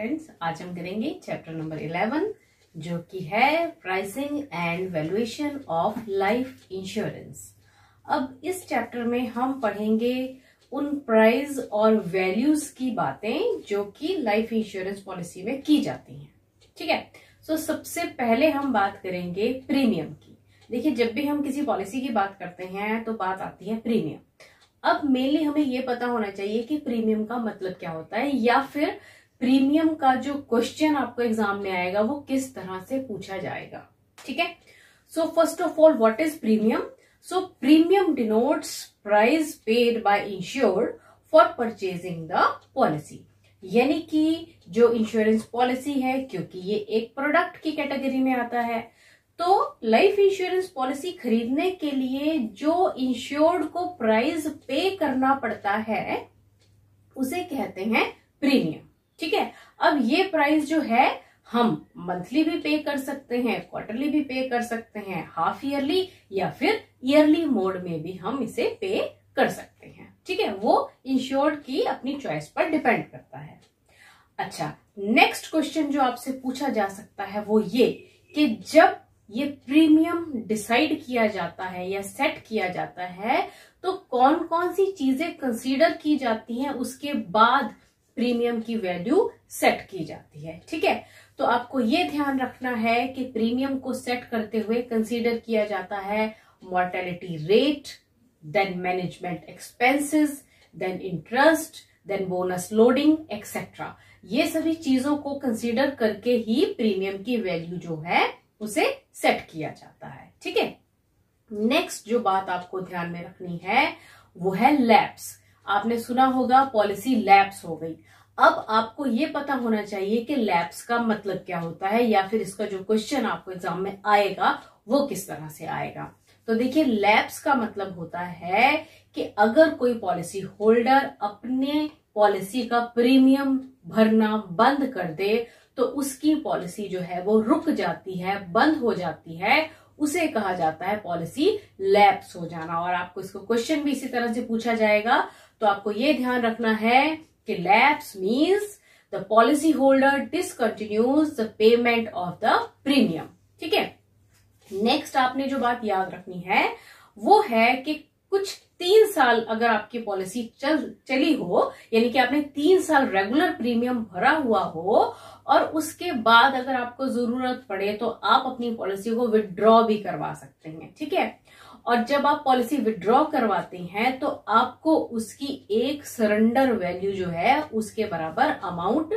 Friends आज हम करेंगे चैप्टर नंबर इलेवन जो कि है pricing and valuation of life insurance अब इस चैप्टर में हम पढ़ेंगे उन प्राइस और वैल्यूज की बातें जो कि लाइफ इंश्योरेंस पॉलिसी में की जाती हैं ठीक है सो so, सबसे पहले हम बात करेंगे प्रीमियम की देखिए जब भी हम किसी पॉलिसी की बात करते हैं तो बात आती है प्रीमियम अब मेनली हमें ये पता होना चाहिए कि प्रीमियम का मतलब क्या होता है या फिर प्रीमियम का जो क्वेश्चन आपको एग्जाम में आएगा वो किस तरह से पूछा जाएगा ठीक है so first of all what is premium so premium denotes price paid by insurer for purchasing the policy यानी कि जो इंश्योरेंस पॉलिसी है क्योंकि ये एक प्रोडक्ट की कैटेगरी में आता है तो लाइफ इंश्योरेंस पॉलिसी खरीदने के लिए जो इंश्योर्ड को प्राइस पे करना पड़ता है उसे कहते हैं प्रीमियम ठीक है अब ये प्राइस जो है हम मंथली भी पे कर सकते हैं क्वार्टरली भी पे कर सकते हैं हाफ ईयरली या फिर ईयरली मोड में भी हम इसे पे कर सकते हैं ठीक है वो इंश्योर्ड की अपनी चॉइस पर डिपेंड करता है अच्छा नेक्स्ट क्वेश्चन जो आपसे पूछा जा सकता है वो ये कि जब ये प्रीमियम डिसाइड किया जाता है या सेट किया जाता है तो कौन कौन सी चीजें कंसीडर की जाती हैं उसके बाद प्रीमियम की वैल्यू सेट की जाती है ठीक है तो आपको ये ध्यान रखना है कि प्रीमियम को सेट करते हुए कंसीडर किया जाता है mortality rate then management expenses then interest then bonus loading etcetera ये सभी चीजों को कंसीडर करके ही प्रीमियम की वैल्यू जो है उसे सेट किया जाता है ठीक है नेक्स्ट जो बात आपको ध्यान में रखनी है वो है लैप्स आपने सुना होगा पॉलिसी लैप्स हो गई अब आपको ये पता होना चाहिए कि लैप्स का मतलब क्या होता है या फिर इसका जो क्वेश्चन आपको एग्जाम में आएगा वो किस तरह से आएगा तो देखिए लैप्स का मतलब होता है कि अगर कोई पॉलिसी होल्डर अपने पॉलिसी का प्रीमियम भरना बंद कर दे तो उसकी पॉलिसी जो है वो रुक जाती है बंद हो जाती है उसे कहा जाता है पॉलिसी लैप्स हो जाना और आपको इसको क्वेश्चन भी इसी तरह से पूछा जाएगा तो आपको ये ध्यान रखना है कि lapse means the policy holder discontinues the payment of the premium ठीक है नेक्स्ट आपने जो बात याद रखनी है वो है कि कुछ तीन साल अगर आपकी पॉलिसी चल चली हो यानी कि आपने तीन साल रेगुलर प्रीमियम भरा हुआ हो और उसके बाद अगर आपको जरूरत पड़े तो आप अपनी पॉलिसी को विदड्रॉ भी करवा सकते हैं ठीक है और जब आप पॉलिसी विड्रॉ करवाते हैं तो आपको उसकी एक सरेंडर वैल्यू जो है उसके बराबर अमाउंट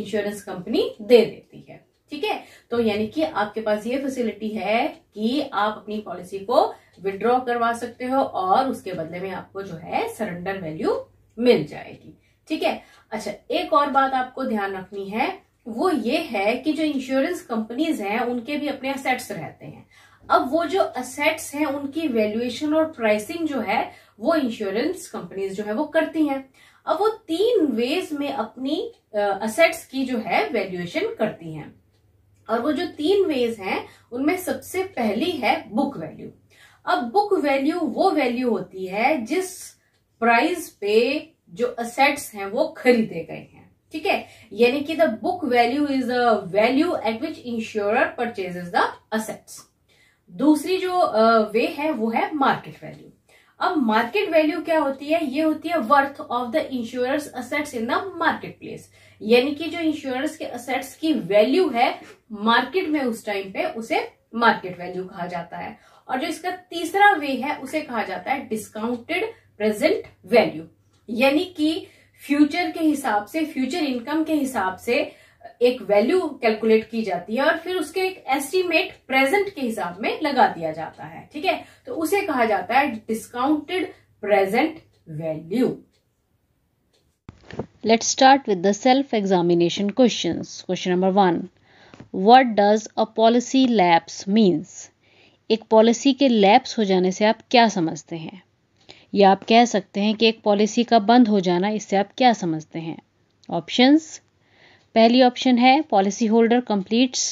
इंश्योरेंस कंपनी दे देती है ठीक है तो यानी कि आपके पास ये फैसिलिटी है कि आप अपनी पॉलिसी को विड्रॉ करवा सकते हो और उसके बदले में आपको जो है सरेंडर वैल्यू मिल जाएगी ठीक है अच्छा एक और बात आपको ध्यान रखनी है वो ये है कि जो इंश्योरेंस कंपनीज हैं उनके भी अपने असेट्स रहते हैं अब वो जो असेट्स हैं उनकी वैल्यूएशन और प्राइसिंग जो है वो इंश्योरेंस कंपनीज जो है वो करती हैं अब वो तीन वेज में अपनी असेट्स की जो है वैल्यूएशन करती हैं और वो जो तीन वेज हैं उनमें सबसे पहली है बुक वैल्यू अब बुक वैल्यू वो वैल्यू होती है जिस प्राइस पे जो असेट्स हैं वो खरीदे गए हैं ठीक है यानी कि the book value is a value at which insure purchases the assets दूसरी जो वे है वो है मार्केट वैल्यू अब मार्केट वैल्यू क्या होती है ये होती है worth of the insurance assets in the market place यानी कि जो इंश्योरेंस के असेट्स की वैल्यू है मार्केट में उस टाइम पे उसे मार्केट वैल्यू कहा जाता है और जो इसका तीसरा वे है उसे कहा जाता है डिस्काउंटेड प्रेजेंट वैल्यू यानी कि फ्यूचर के हिसाब से फ्यूचर इनकम के हिसाब से एक वैल्यू कैलकुलेट की जाती है और फिर उसके एक एस्टीमेट प्रेजेंट के हिसाब में लगा दिया जाता है ठीक है तो उसे कहा जाता है discounted present value let start with the self examination question question number one what does a policy lapse means एक पॉलिसी के लैप्स हो जाने से आप क्या समझते हैं या आप कह सकते हैं कि एक पॉलिसी का बंद हो जाना इससे आप क्या समझते हैं ऑप्शंस पहली ऑप्शन है policy holder completes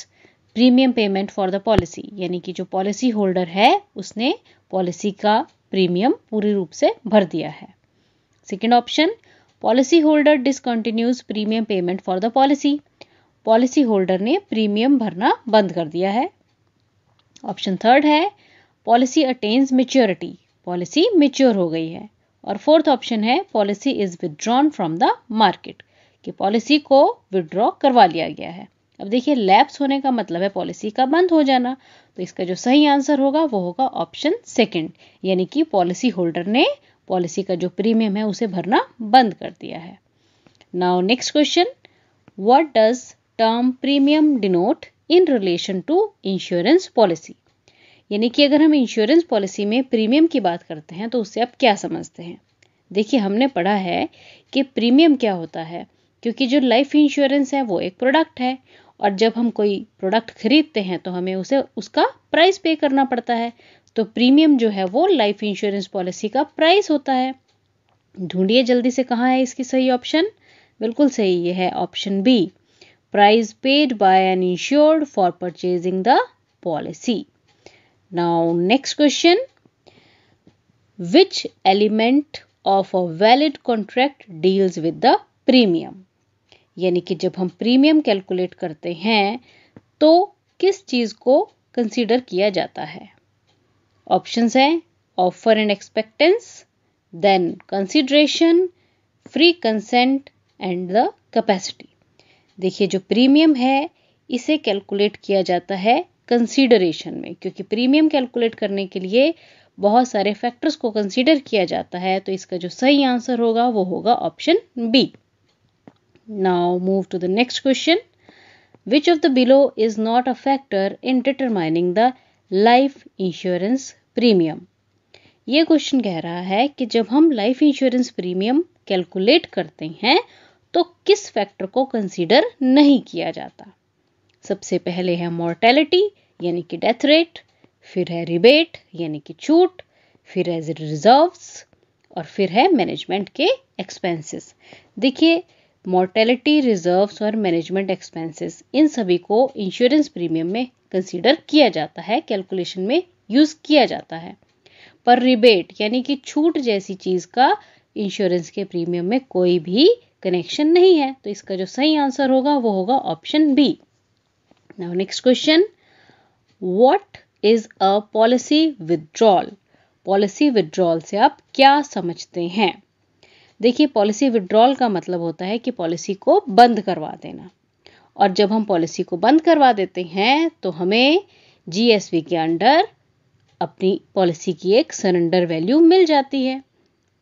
premium payment for the policy यानी कि जो पॉलिसी होल्डर है उसने पॉलिसी का प्रीमियम पूरे रूप से भर दिया है second option policy holder discontinues premium payment for the policy policy holder ने प्रीमियम भरना बंद कर दिया है ऑप्शन थर्ड है policy attains maturity policy mature हो गई है और फोर्थ ऑप्शन है policy is withdrawn from the market कि पॉलिसी को विड्रॉ करवा लिया गया है अब देखिए लैप्स होने का मतलब है पॉलिसी का बंद हो जाना तो इसका जो सही आंसर होगा वो होगा ऑप्शन सेकंड यानी कि पॉलिसी होल्डर ने पॉलिसी का जो प्रीमियम है उसे भरना बंद कर दिया है now next question what does term premium denote in relation to insurance policy यानी कि अगर हम इंश्योरेंस पॉलिसी में प्रीमियम की बात करते हैं तो उससे आप क्या समझते हैं देखिए हमने पढ़ा है कि प्रीमियम क्या होता है क्योंकि जो लाइफ इंश्योरेंस है वो एक प्रोडक्ट है और जब हम कोई प्रोडक्ट खरीदते हैं तो हमें उसे उसका प्राइस पे करना पड़ता है तो प्रीमियम जो है वो लाइफ इंश्योरेंस पॉलिसी का प्राइस होता है ढूंढिए जल्दी से कहां है इसकी सही ऑप्शन बिल्कुल सही ये है option B price paid by an insured for purchasing the policy now next question which element of a valid contract deals with the premium यानी कि जब हम प्रीमियम कैलकुलेट करते हैं तो किस चीज़ को कंसीडर किया जाता है ऑप्शंस हैं offer and acceptance then consideration free consent and the capacity देखिए जो प्रीमियम है इसे कैलकुलेट किया जाता है कंसीडरेशन में क्योंकि प्रीमियम कैलकुलेट करने के लिए बहुत सारे फैक्टर्स को कंसीडर किया जाता है तो इसका जो सही आंसर होगा वो होगा option B Now move to the next question. Which of the below is not a factor in determining the life insurance premium? ये क्वेश्चन कह रहा है कि जब हम लाइफ इंश्योरेंस प्रीमियम कैलकुलेट करते हैं तो किस फैक्टर को कंसीडर नहीं किया जाता सबसे पहले है मोर्टेलिटी यानी कि डेथ रेट फिर है रिबेट यानी कि छूट फिर है रिजर्व्स और फिर है मैनेजमेंट के एक्सपेंसेस देखिए मोर्टेलिटी रिजर्व्स और मैनेजमेंट एक्सपेंसेस इन सभी को इंश्योरेंस प्रीमियम में कंसीडर किया जाता है कैलकुलेशन में यूज किया जाता है पर रिबेट यानी कि छूट जैसी चीज का इंश्योरेंस के प्रीमियम में कोई भी कनेक्शन नहीं है तो इसका जो सही आंसर होगा वो होगा option B now next question what is a policy withdrawal policy withdrawal से आप क्या समझते हैं देखिए पॉलिसी विड्रॉल का मतलब होता है कि पॉलिसी को बंद करवा देना और जब हम पॉलिसी को बंद करवा देते हैं तो हमें जीएसवी के अंडर अपनी पॉलिसी की एक सरेंडर वैल्यू मिल जाती है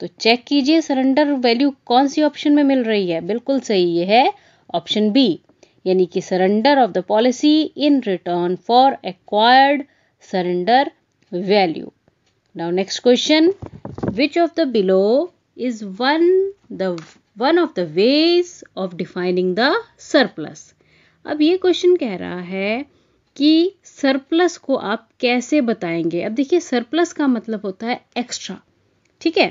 तो चेक कीजिए सरेंडर वैल्यू कौन सी ऑप्शन में मिल रही है बिल्कुल सही ये है ऑप्शन बी यानी कि surrender of the policy in return for acquired surrender value now next question which of the below is one the one of the ways of defining the surplus अब ये क्वेश्चन कह रहा है कि surplus को आप कैसे बताएंगे अब देखिए सरप्लस का मतलब होता है एक्स्ट्रा ठीक है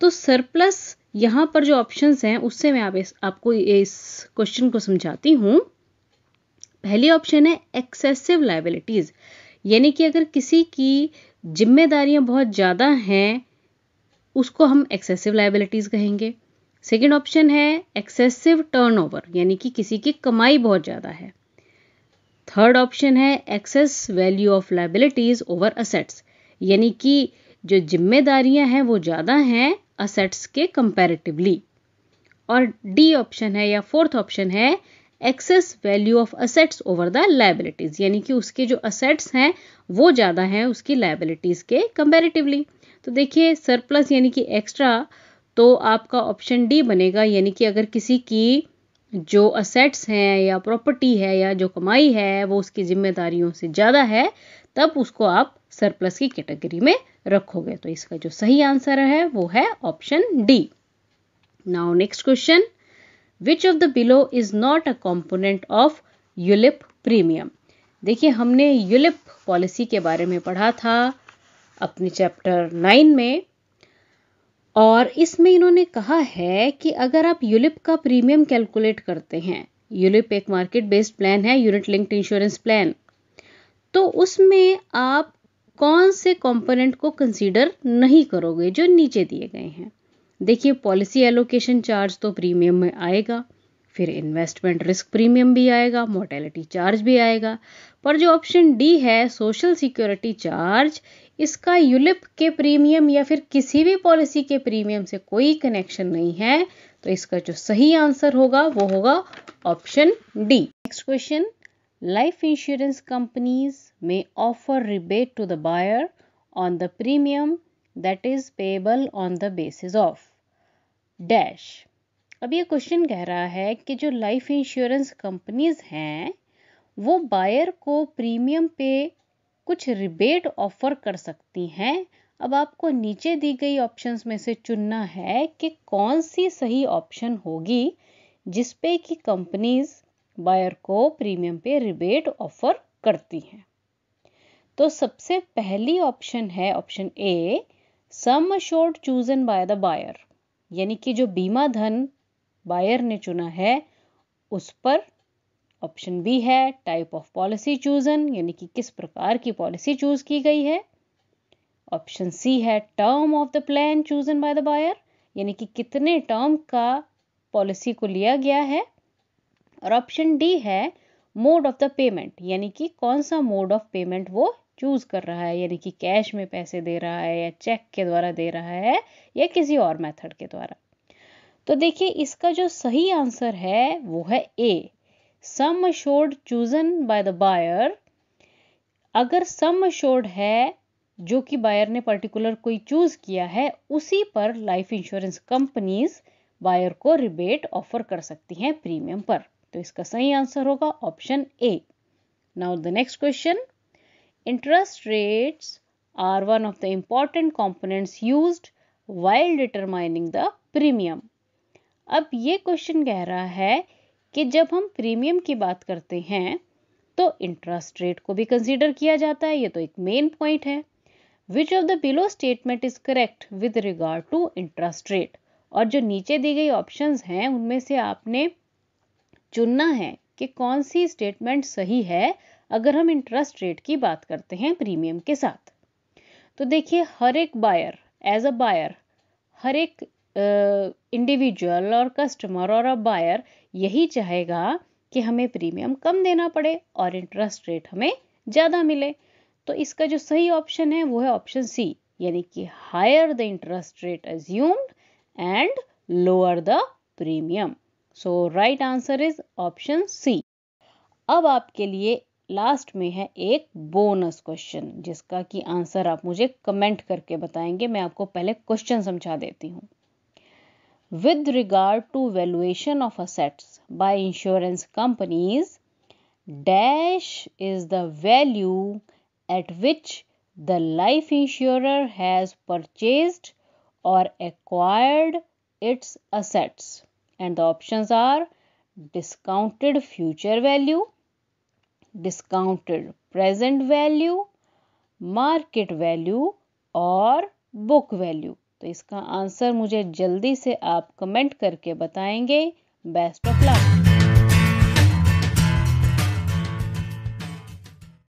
तो सरप्लस यहां पर जो ऑप्शंस हैं उससे मैं आप इस आपको इस क्वेश्चन को समझाती हूं पहली ऑप्शन है एक्सेसिव लाइबिलिटीज़ यानी कि अगर किसी की जिम्मेदारियां बहुत ज़्यादा हैं उसको हम एक्सेसिव लाइबिलिटीज़ कहेंगे सेकेंड ऑप्शन है एक्सेसिव टर्न यानी कि किसी की कमाई बहुत ज़्यादा है थर्ड ऑप्शन है excess value of liabilities over assets यानी कि जो जिम्मेदारियां हैं वो ज़्यादा हैं असेट्स के कंपैरेटिवली और डी ऑप्शन है या फोर्थ ऑप्शन है excess value of assets over the liabilities यानी कि उसके जो असेट्स हैं वो ज़्यादा हैं उसकी लाइबिलिटीज़ के कंपेरेटिवली तो देखिए सरप्लस यानी कि एक्स्ट्रा तो आपका ऑप्शन डी बनेगा यानी कि अगर किसी की जो असेट्स हैं या प्रॉपर्टी है या जो कमाई है वो उसकी जिम्मेदारियों से ज़्यादा है तब उसको आप सरप्लस की कैटेगरी में रखोगे तो इसका जो सही आंसर है वो है option D now next question which of the below is not a component of ULIP premium देखिए हमने यूलिप पॉलिसी के बारे में पढ़ा था अपने चैप्टर नाइन में और इसमें इन्होंने कहा है कि अगर आप यूलिप का प्रीमियम कैलकुलेट करते हैं यूलिप एक मार्केट बेस्ड प्लान है यूनिट लिंक्ड इंश्योरेंस प्लान तो उसमें आप कौन से कंपोनेंट को कंसीडर नहीं करोगे जो नीचे दिए गए हैं देखिए पॉलिसी एलोकेशन चार्ज तो प्रीमियम में आएगा फिर इन्वेस्टमेंट रिस्क प्रीमियम भी आएगा मोर्टेलिटी चार्ज भी आएगा पर जो ऑप्शन डी है सोशल सिक्योरिटी चार्ज इसका यूलिप के प्रीमियम या फिर किसी भी पॉलिसी के प्रीमियम से कोई कनेक्शन नहीं है तो इसका जो सही आंसर होगा वो होगा option D next question life insurance companies may offer rebate to the buyer on the premium that is payable on the basis of dash अब ये क्वेश्चन कह रहा है कि जो लाइफ इंश्योरेंस कंपनीज हैं वो बायर को प्रीमियम पे कुछ रिबेट ऑफर कर सकती हैं अब आपको नीचे दी गई ऑप्शंस में से चुनना है कि कौन सी सही ऑप्शन होगी जिसपे कि कंपनीज बायर को प्रीमियम पे रिबेट ऑफर करती हैं तो सबसे पहली ऑप्शन है option A sum assured chosen by the buyer यानी कि जो बीमा धन बायर ने चुना है उस पर ऑप्शन बी है टाइप ऑफ पॉलिसी चूजन यानी कि किस प्रकार की पॉलिसी चूज की गई है ऑप्शन सी है term of the plan chosen by the buyer यानी कि कितने टर्म का पॉलिसी को लिया गया है और ऑप्शन डी है मोड ऑफ द पेमेंट यानी कि कौन सा मोड ऑफ पेमेंट वो चूज कर रहा है यानी कि कैश में पैसे दे रहा है या चेक के द्वारा दे रहा है या किसी और मेथड के द्वारा तो देखिए इसका जो सही आंसर है वो है A sum assured chosen by the buyer अगर सम अशोर्ड है जो कि बायर ने पर्टिकुलर कोई चूज किया है उसी पर लाइफ इंश्योरेंस कंपनीज बायर को रिबेट ऑफर कर सकती हैं प्रीमियम पर तो इसका सही आंसर होगा option A now the next question interest rates are one of the important components use while determining the premium अब ये क्वेश्चन कह रहा है कि जब हम प्रीमियम की बात करते हैं तो इंटरेस्ट रेट को भी कंसीडर किया जाता है ये तो एक मेन पॉइंट है which of the below statement is correct with regard to interest rate और जो नीचे दी गई ऑप्शन हैं उनमें से आपने चुनना है कि कौन सी स्टेटमेंट सही है अगर हम इंटरेस्ट रेट की बात करते हैं प्रीमियम के साथ तो देखिए हर एक बायर एज अ बायर हर एक इंडिविजुअल और कस्टमर और अ बायर यही चाहेगा कि हमें प्रीमियम कम देना पड़े और इंटरेस्ट रेट हमें ज़्यादा मिले तो इसका जो सही ऑप्शन है वो है ऑप्शन सी यानी कि higher the interest rate assumed and lower the premium so right answer is option C अब आपके लिए लास्ट में है एक बोनस क्वेश्चन जिसका कि आंसर आप मुझे कमेंट करके बताएंगे मैं आपको पहले क्वेश्चन समझा देती हूँ with regard to valuation of assets by insurance companies dash is the value at which the life insurer has purchased or acquired its assets and the options are discounted future value discounted present value market value or book value तो इसका answer मुझे जल्दी से आप comment करके बताएंगे best of luck